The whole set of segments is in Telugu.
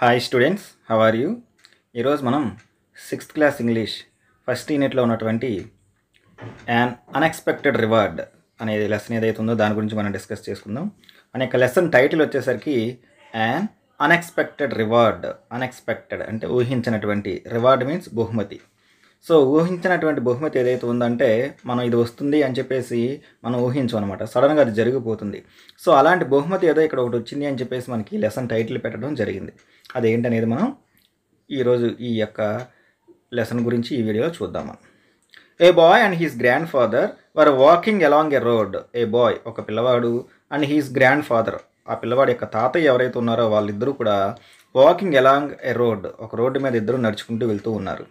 hi students how are you ఈరోజు మనం సిక్స్త్ క్లాస్ ఇంగ్లీష్ ఫస్ట్ యూనిట్లో ఉన్నటువంటి యాన్ అన్ఎక్స్పెక్టెడ్ రివార్డ్ అనేది లెసన్ ఏదైతే ఉందో దాని గురించి మనం డిస్కస్ చేసుకుందాం అనే యొక్క లెసన్ టైటిల్ వచ్చేసరికి యాన్ అన్ఎక్స్పెక్టెడ్ రివార్డ్ అన్ఎక్స్పెక్టెడ్ అంటే ఊహించినటువంటి రివార్డ్ మీన్స్ బహుమతి సో ఊహించినటువంటి బహుమతి ఏదైతే ఉందంటే మనం ఇది వస్తుంది అని చెప్పేసి మనం ఊహించం అనమాట సడన్గా అది జరిగిపోతుంది సో అలాంటి బహుమతి ఏదో ఇక్కడ ఒకటి వచ్చింది అని చెప్పేసి మనకి లెసన్ టైటిల్ పెట్టడం జరిగింది అదేంటనేది మనం ఈరోజు ఈ యొక్క లెసన్ గురించి ఈ వీడియోలో చూద్దాం a boy and his grandfather were walking along a road a boy ఒక పిల్లవాడు అండ్ హీస్ గ్రాండ్ ఫాదర్ ఆ పిల్లవాడి యొక్క తాతయ్య ఎవరైతే ఉన్నారో వాళ్ళిద్దరూ కూడా వాకింగ్ ఎలాంగ్ ఎ రోడ్ ఒక రోడ్డు మీద ఇద్దరు నడుచుకుంటూ వెళ్తూ ఉన్నారు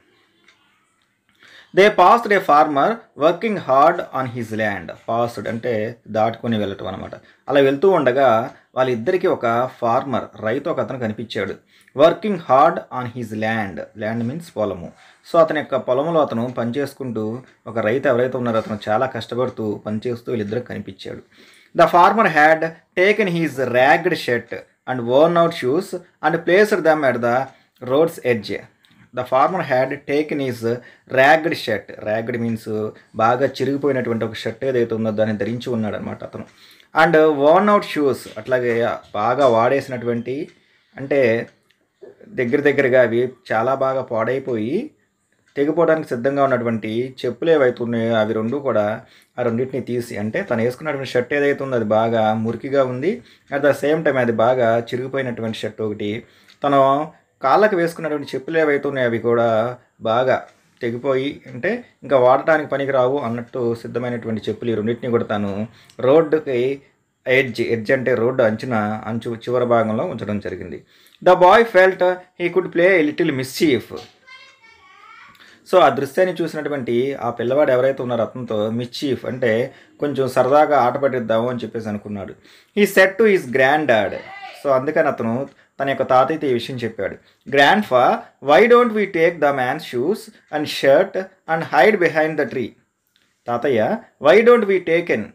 they passed a farmer working hard on his land passed అంటే దాటుకొని వెళ్ళటం అనమాట అలా వెళ్తూ ఉండగా వాళ్ళిద్దరికీ ఒక ఫార్మర్ రైతు ఒక అతను కనిపించాడు working hard on his land land means పొలము సో అతని యొక్క పొలంలో అతను పనిచేసుకుంటూ ఒక రైతు ఎవరైతే ఉన్నారో అతను చాలా కష్టపడుతూ పనిచేస్తూ వీళ్ళిద్దరికి కనిపించాడు the farmer had taken his ragged shirt and worn out shoes and placed them at the road's edge the farmer had taken his ragged shirt ragged means బాగా చిరిగిపోయినటువంటి ఒక షర్ట్ ఏదైతే ఉందో దాన్ని ధరించి ఉన్నాడు అనమాట అతను అండ్ వార్న్ అవుట్ షూస్ అట్లాగే బాగా వాడేసినటువంటి అంటే దగ్గర దగ్గరగా అవి చాలా బాగా పాడైపోయి తెగిపోవడానికి సిద్ధంగా ఉన్నటువంటి చెప్పులు ఏవైతే ఉన్నాయో అవి రెండు కూడా ఆ రెండింటిని తీసి అంటే తను వేసుకున్నటువంటి షర్ట్ ఏదైతే ఉందో అది బాగా మురికిగా ఉంది అట్ ద సేమ్ టైం అది బాగా చిరిగిపోయినటువంటి షర్ట్ ఒకటి తను కాళ్ళకు వేసుకున్నటువంటి చెప్పులు ఏవైతే ఉన్నాయో అవి కూడా బాగా తెగిపోయి అంటే ఇంకా వాడటానికి పనికిరావు అన్నట్టు సిద్ధమైనటువంటి చెప్పులు ఈ రెండింటినీ కూడా తాను రోడ్డుకి ఎడ్జ్ ఎడ్జ్ అంటే రోడ్డు అంచున అంచు చివరి భాగంలో ఉంచడం జరిగింది the boy felt he could play little mischief so ఆ దృశ్యాన్ని చూసినటువంటి ఆ పిల్లవాడు ఎవరైతే ఉన్నారో అతనితో మిస్చీఫ్ అంటే కొంచెం సరదాగా ఆట పట్టిద్దాము అని చెప్పేసి అనుకున్నాడు ఈ said to his granddad so అందుకని అతను తన యొక్క తాతయ్యతో ఈ విషయం చెప్పాడు grandpa why don't we take the man shoes and shirt and hide behind the tree తాతయ్య వై డోంట్ వీ ఎన్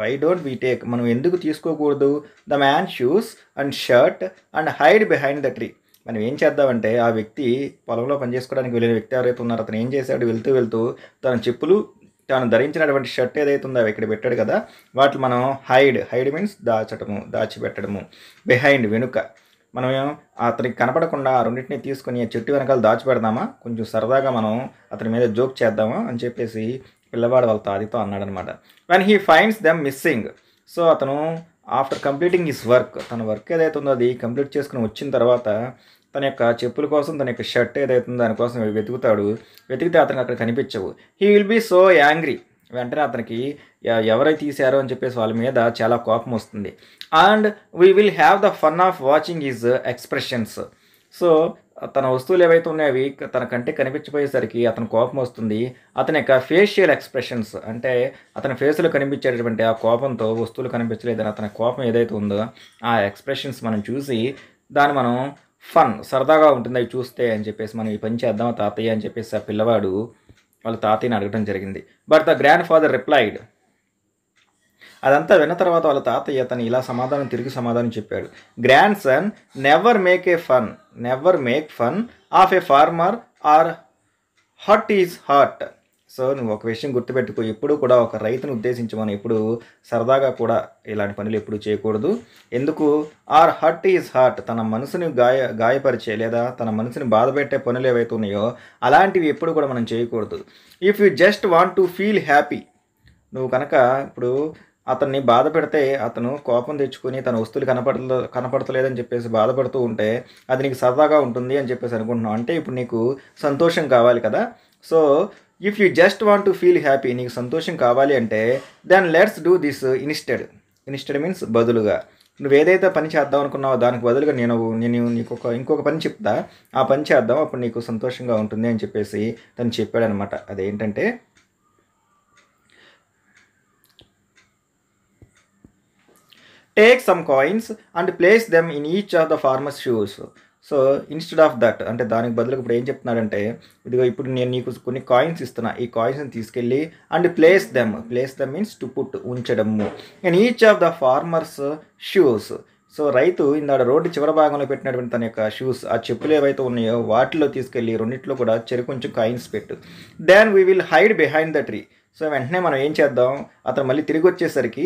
వై డోంట్ వీ టేక్ మనం ఎందుకు తీసుకోకూడదు the man shoes and shirt and hide behind the tree మనం ఏం చేద్దామంటే ఆ వ్యక్తి పొలంలో పనిచేసుకోవడానికి వెళ్ళిన వ్యక్తి ఎవరైతే ఉన్నారో అతను ఏం చేశాడు వెళ్తూ వెళ్తూ తన చెప్పులు తను ధరించినటువంటి షర్ట్ ఏదైతే ఉందో ఇక్కడ పెట్టాడు కదా వాటిని మనం హైడ్ హైడ్ మీన్స్ దాచటము దాచిపెట్టడము బిహైండ్ వెనుక మనం అతనికి కనపడకుండా ఆ రెండింటిని తీసుకుని చెట్టు వెనకాల దాచిపెడదామా కొంచెం సరదాగా మనం అతని మీద జోక్ చేద్దామా అని చెప్పేసి పిల్లవాడు వాళ్ళ తాదితో అన్నాడనమాట when he finds them missing so అతను ఆఫ్టర్ కంప్లీటింగ్ హిస్ వర్క్ తన వర్క్ ఏదైతే ఉందో అది కంప్లీట్ చేసుకుని వచ్చిన తర్వాత తన యొక్క చెప్పుల కోసం తన యొక్క షర్ట్ ఏదైతే ఉందో దానికోసం వెతుకుతాడు వెతికితే అతనికి అక్కడ కనిపించవు he will be so angry వెంటనే అతనికి ఎవరై తీశారో అని చెప్పేసి వాళ్ళ మీద చాలా కోపం వస్తుంది and we will have the fun of watching his expressions so తన వస్తువులు ఏవైతే ఉన్నాయో అవి తన కంటే కనిపించిపోయేసరికి అతను కోపం వస్తుంది అతని యొక్క ఫేషియల్ ఎక్స్ప్రెషన్స్ అంటే అతని ఫేస్లో కనిపించేటటువంటి ఆ కోపంతో వస్తువులు కనిపించలేదని అతని కోపం ఏదైతే ఉందో ఆ ఎక్స్ప్రెషన్స్ మనం చూసి దాన్ని మనం ఫన్ సరదాగా ఉంటుంది అవి చూస్తే అని చెప్పేసి మనం ఈ పని చేద్దాం తాతయ్య అని చెప్పేసి ఆ పిల్లవాడు వాళ్ళ తాతయ్యని అడగడం జరిగింది but the grandfather replied అదంతా విన్న తర్వాత వాళ్ళ తాతయ్య తను ఇలా సమాధానం తిరిగి సమాధానం చెప్పాడు grandson never make a fun never make fun of a farmer or hut is hut so నువ్వు ఒక విషయం గుర్తుపెట్టుకో ఎప్పుడు కూడా ఒక రైతును ఉద్దేశించి మనం ఎప్పుడు సరదాగా కూడా ఇలాంటి పనులు ఎప్పుడు చేయకూడదు ఎందుకు ఆర్ హట్ ఈజ్ హార్ట్ తన మనసుని గాయ గాయపరిచే లేదా తన మనసుని బాధపెట్టే పనులు ఏవైతే ఉన్నాయో అలాంటివి ఎప్పుడు కూడా మనం చేయకూడదు if you just want to feel happy నువ్వు కనుక ఇప్పుడు అతన్ని బాధ పెడితే అతను కోపం తెచ్చుకుని తన వస్తువులు కనపడ కనపడతలేదని చెప్పేసి బాధపడుతూ ఉంటే అది నీకు సరదాగా ఉంటుంది అని చెప్పేసి అనుకుంటున్నావు అంటే ఇప్పుడు నీకు సంతోషం కావాలి కదా so if you just want to feel happy నీకు సంతోషం కావాలి అంటే then let's do this instead instead means బదులుగా నువ్వు ఏదైతే పని చేద్దాం అనుకున్నావో దానికి బదులుగా నేను నేను నీకు ఒక ఇంకొక పని చెప్తా ఆ పని చేద్దాం అప్పుడు నీకు సంతోషంగా ఉంటుంది అని చెప్పేసి తను చెప్పాడనమాట అదేంటంటే take some coins and place them in each of the farmer's shoes so instead of that అంటే దానికి బదులుగా ఇప్పుడు ఏం చెప్తున్నాడంటే ఇదిగో ఇప్పుడు నేను నీకు కొన్ని కాయిన్స్ ఇస్తున్నా ఈ కాయిన్స్ని తీసుకెళ్ళి and place them place them means to put ఉంచడము and each of the farmer's shoes so రైతు ఇందాడ రోడ్డు చివరి భాగంలో పెట్టినటువంటి తన యొక్క షూస్ ఆ చెప్పులు ఏవైతే ఉన్నాయో వాటిలో తీసుకెళ్ళి రెండింటిలో కూడా కొంచెం కాయిన్స్ పెట్టు then we will hide behind the tree so వెంటనే మనం ఏం చేద్దాం అతను మళ్ళీ తిరిగి వచ్చేసరికి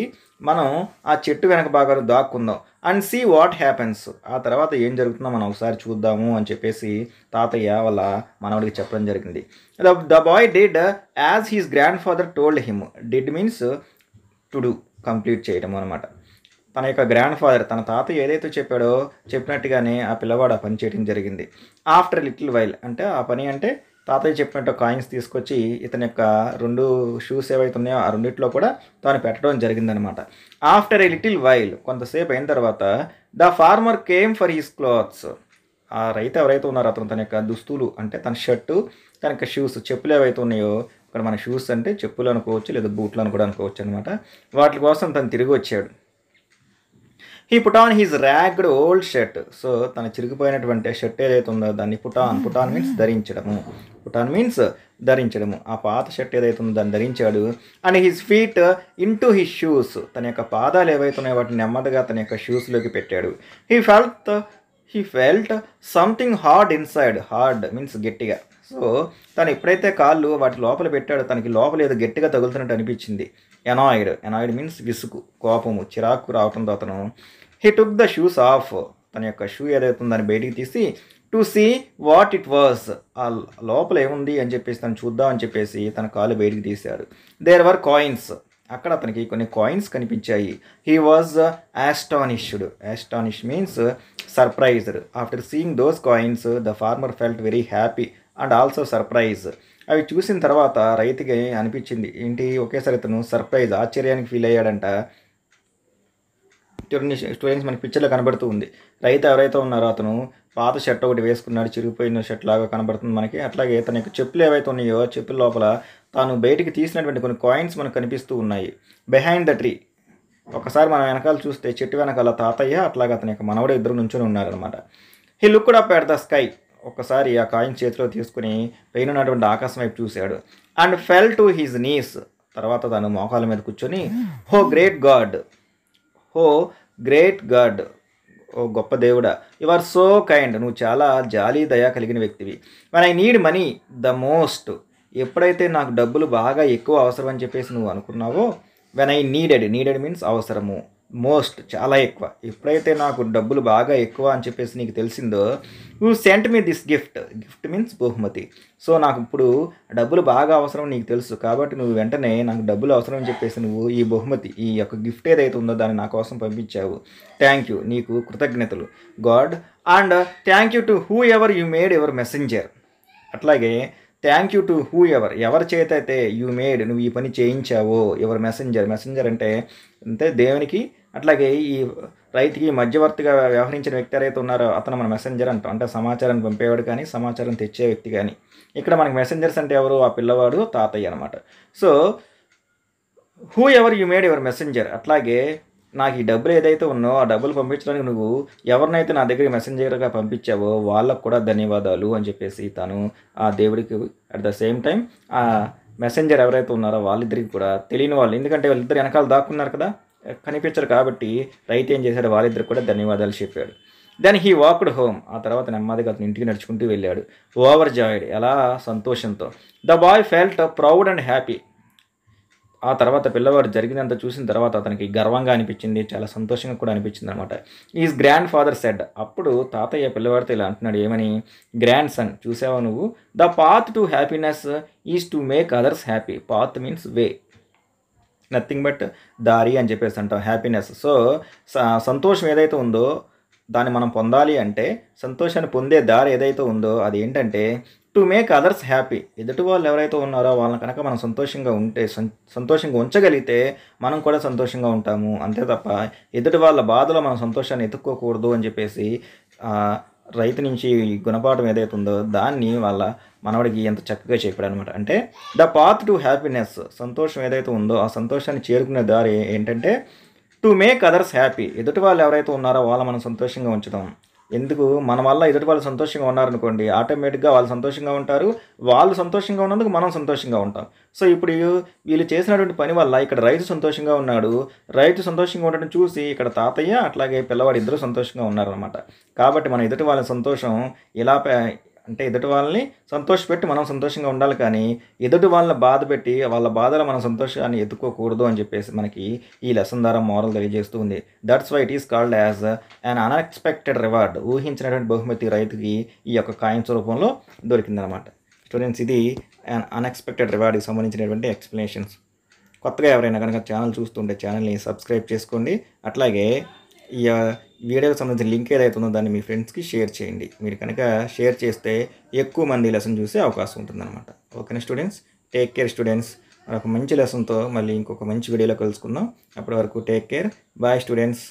మనం ఆ చెట్టు వెనక భాగాలు దాక్కుందాం అండ్ సీ వాట్ హ్యాపెన్స్ ఆ తర్వాత ఏం జరుగుతుందో మనం ఒకసారి చూద్దాము అని చెప్పేసి తాతయ్య వాళ్ళ మనవడికి చెప్పడం జరిగింది the the boy did as his grandfather told him did means to do complete చేయడం అనమాట తన యొక్క గ్రాండ్ ఫాదర్ తన తాత ఏదైతే చెప్పాడో చెప్పినట్టుగానే ఆ పిల్లవాడు ఆ పని చేయడం జరిగింది ఆఫ్టర్ లిటిల్ వైల్ అంటే ఆ పని అంటే తాతయ్య చెప్పినట్టు కాయిన్స్ తీసుకొచ్చి ఇతని యొక్క రెండు షూస్ ఏవైతే ఉన్నాయో ఆ రెండిట్లో కూడా తాను పెట్టడం జరిగిందనమాట ఆఫ్టర్ ఏ లిటిల్ వైల్ కొంతసేపు అయిన తర్వాత the farmer came for his clothes ఆ రైతు ఎవరైతే ఉన్నారో అతను తన యొక్క దుస్తులు అంటే తన షర్టు తన యొక్క షూస్ చెప్పులు ఏవైతే ఉన్నాయో ఇక్కడ మన షూస్ అంటే చెప్పులు అనుకోవచ్చు లేదా బూట్లు అని అనుకోవచ్చు అనమాట వాటి కోసం తను తిరిగి వచ్చాడు he put on his ragged old shirt so తన చిరిగిపోయినటువంటి షర్ట్ ఏదైతే ఉందో దాన్ని పుటాన్ పుటాన్ మీన్స్ ధరించడము పుటాన్ మీన్స్ ధరించడము ఆ పాత షర్ట్ ఏదైతే ఉందో దాన్ని ధరించాడు and his feet into his shoes తన యొక్క పాదాలు ఉన్నాయో వాటిని నెమ్మదిగా తన యొక్క షూస్లోకి పెట్టాడు he felt he felt something hard inside hard means గట్టిగా సో తను ఎప్పుడైతే కాళ్ళు వాటి లోపల పెట్టాడో తనకి లోపల ఏదో గట్టిగా తగులుతున్నట్టు అనిపించింది ఎనాయిడ్ ఎనాయిడ్ మీన్స్ విసుగు కోపము చిరాకు రావటంతో అతను he took the shoes off తన యొక్క షూ ఏదైతే దాన్ని బయటికి తీసి to see what it was ఆ లోపల ఏముంది అని చెప్పేసి తను చూద్దాం అని చెప్పేసి తన కాలు బయటికి తీశాడు దేర్ వర్ కాయిన్స్ అక్కడ అతనికి కొన్ని కాయిన్స్ కనిపించాయి he was astonished astonish means surprised after seeing those coins the farmer felt very happy and also surprise అవి చూసిన తర్వాత రైతుకి అనిపించింది ఏంటి ఒకేసారి అతను సర్ప్రైజ్ ఆశ్చర్యానికి ఫీల్ అయ్యాడంట స్టూడెంట్స్ స్టూడెంట్స్ మనకి పిక్చర్లో కనబడుతూ ఉంది రైతు ఎవరైతే ఉన్నారో అతను పాత షర్ట్ ఒకటి వేసుకున్నాడు చిరిగిపోయిన షర్ట్ లాగా కనబడుతుంది మనకి అట్లాగే తన యొక్క చెప్పులు ఏవైతే ఉన్నాయో చెప్పుల లోపల తాను బయటికి తీసినటువంటి కొన్ని కాయిన్స్ మనకు కనిపిస్తూ ఉన్నాయి బిహైండ్ ద ట్రీ ఒకసారి మనం వెనకాల చూస్తే చెట్టు వెనకాల తాతయ్య అట్లాగే అతని యొక్క మనవడు ఇద్దరు నుంచొని ఉన్నారనమాట he look up at the sky ఒక్కసారి ఆ కాయిన్ చేతిలో తీసుకుని పైన ఉన్నటువంటి ఆకాశం వైపు చూశాడు and fell to his knees తర్వాత తను మోకాల మీద కూర్చొని oh great god oh great god ఓ గొప్ప దేవుడా యు ఆర్ సో కైండ్ నువ్వు చాలా జాలి దయా కలిగిన వ్యక్తివి when I need money the most ఎప్పుడైతే నాకు డబ్బులు బాగా ఎక్కువ అవసరం అని చెప్పేసి నువ్వు అనుకున్నావో when I needed needed means అవసరము మోస్ట్ చాలా ఎక్కువ ఎప్పుడైతే నాకు డబ్బులు బాగా ఎక్కువ అని చెప్పేసి నీకు తెలిసిందో you sent me this gift gift means బహుమతి సో నాకు ఇప్పుడు డబ్బులు బాగా అవసరం నీకు తెలుసు కాబట్టి నువ్వు వెంటనే నాకు డబ్బులు అవసరం అని చెప్పేసి నువ్వు ఈ బహుమతి ఈ యొక్క గిఫ్ట్ ఏదైతే ఉందో దాన్ని నా కోసం పంపించావు థ్యాంక్ యూ నీకు కృతజ్ఞతలు god and thank you to whoever you made your messenger అట్లాగే thank you to whoever ఎవరి చేత అయితే యూ మేడ్ నువ్వు ఈ పని చేయించావో ఎవరు మెసెంజర్ మెసెంజర్ అంటే అంటే దేవునికి అట్లాగే ఈ రైతుకి మధ్యవర్తిగా వ్యవహరించిన వ్యక్తి ఎవరైతే ఉన్నారో అతను మన మెసెంజర్ అంటాం అంటే సమాచారాన్ని పంపేవాడు కానీ సమాచారం తెచ్చే వ్యక్తి కానీ ఇక్కడ మనకి మెసెంజర్స్ అంటే ఎవరు ఆ పిల్లవాడు తాతయ్య అనమాట so whoever you made your messenger అట్లాగే నాకు ఈ డబ్బులు ఏదైతే ఉన్నో ఆ డబ్బులు పంపించడానికి నువ్వు ఎవరినైతే నా దగ్గర మెసెంజర్గా పంపించావో వాళ్ళకు కూడా ధన్యవాదాలు అని చెప్పేసి తను ఆ దేవుడికి అట్ ద సేమ్ టైం ఆ మెసెంజర్ ఎవరైతే ఉన్నారో వాళ్ళిద్దరికి కూడా తెలియని వాళ్ళు ఎందుకంటే వాళ్ళిద్దరు వెనకాల దాక్కున్నారు కదా కనిపించరు కాబట్టి రైతు ఏం చేశాడు వాళ్ళిద్దరు కూడా ధన్యవాదాలు చెప్పాడు దెన్ హీ వాక్డ్ హోమ్ ఆ తర్వాత నెమ్మదిగా అతను ఇంటికి నడుచుకుంటూ వెళ్ళాడు ఓవర్ జాయిడ్ ఎలా సంతోషంతో the boy felt proud and happy ఆ తర్వాత పిల్లవాడు జరిగినంత చూసిన తర్వాత అతనికి గర్వంగా అనిపించింది చాలా సంతోషంగా కూడా అనిపించింది అనమాట ఈజ్ గ్రాండ్ ఫాదర్ సెడ్ అప్పుడు తాతయ్య పిల్లవాడితో ఇలా అంటున్నాడు ఏమని గ్రాండ్ సన్ చూసావా నువ్వు the path to happiness is to make others happy path means way nothing but దారి అని చెప్పేసి అంటాం హ్యాపీనెస్ సో సంతోషం ఏదైతే ఉందో దాన్ని మనం పొందాలి అంటే సంతోషాన్ని పొందే దారి ఏదైతే ఉందో అది ఏంటంటే టు మేక్ అదర్స్ హ్యాపీ ఎదుటి వాళ్ళు ఎవరైతే ఉన్నారో వాళ్ళని కనుక మనం సంతోషంగా ఉంటే సంతోషంగా ఉంచగలిగితే మనం కూడా సంతోషంగా ఉంటాము అంతే తప్ప ఎదుటి వాళ్ళ బాధలో మనం సంతోషాన్ని ఎత్తుక్కోకూడదు అని చెప్పేసి రైతు నుంచి గుణపాఠం ఏదైతే ఉందో దాన్ని వాళ్ళ మనవడికి ఎంత చక్కగా చెప్పాడు అనమాట అంటే ద పాత్ టు హ్యాపీనెస్ సంతోషం ఏదైతే ఉందో ఆ సంతోషాన్ని చేరుకునే దారి ఏంటంటే టు మేక్ అదర్స్ హ్యాపీ ఎదుటి వాళ్ళు ఎవరైతే ఉన్నారో వాళ్ళ మనం సంతోషంగా ఉంచుదాం ఎందుకు మన వల్ల ఎదుటి వాళ్ళు సంతోషంగా ఉన్నారనుకోండి ఆటోమేటిక్గా వాళ్ళు సంతోషంగా ఉంటారు వాళ్ళు సంతోషంగా ఉన్నందుకు మనం సంతోషంగా ఉంటాం సో ఇప్పుడు వీళ్ళు చేసినటువంటి పని వల్ల ఇక్కడ రైతు సంతోషంగా ఉన్నాడు రైతు సంతోషంగా ఉండడం చూసి ఇక్కడ తాతయ్య అట్లాగే పిల్లవాడు ఇద్దరు సంతోషంగా ఉన్నారనమాట కాబట్టి మన ఎదుటి వాళ్ళ సంతోషం ఇలా అంటే ఎదుటి వాళ్ళని సంతోషపెట్టి మనం సంతోషంగా ఉండాలి కానీ ఎదుటి వాళ్ళని బాధ పెట్టి వాళ్ళ బాధలు మనం సంతోషాన్ని ఎత్తుకోకూడదు అని చెప్పేసి మనకి ఈ లెసన్ ద్వారా మోరల్ తెలియజేస్తూ ఉంది that's why it is called as an unexpected reward ఊహించినటువంటి బహుమతి రైతుకి ఈ యొక్క కాయిన్స్ రూపంలో దొరికిందనమాట స్టూడెంట్స్ ఇది అన్ అన్ఎక్స్పెక్టెడ్ రివార్డ్కి సంబంధించినటువంటి ఎక్స్ప్లెనేషన్స్ కొత్తగా ఎవరైనా కనుక ఛానల్ చూస్తుంటే ఛానల్ని సబ్స్క్రైబ్ చేసుకోండి అట్లాగే ఈ వీడియోకి సంబంధించిన లింక్ ఏదైతే ఉందో దాన్ని మీ ఫ్రెండ్స్కి షేర్ చేయండి మీరు కనుక షేర్ చేస్తే ఎక్కువ మంది లెసన్ చూసే అవకాశం ఉంటుందన్నమాట ఓకేనా స్టూడెంట్స్ టేక్ కేర్ స్టూడెంట్స్ ఒక మంచి లెసన్తో మళ్ళీ ఇంకొక మంచి వీడియోలో కలుసుకుందాం అప్పటి వరకు టేక్ కేర్ బాయ్ స్టూడెంట్స్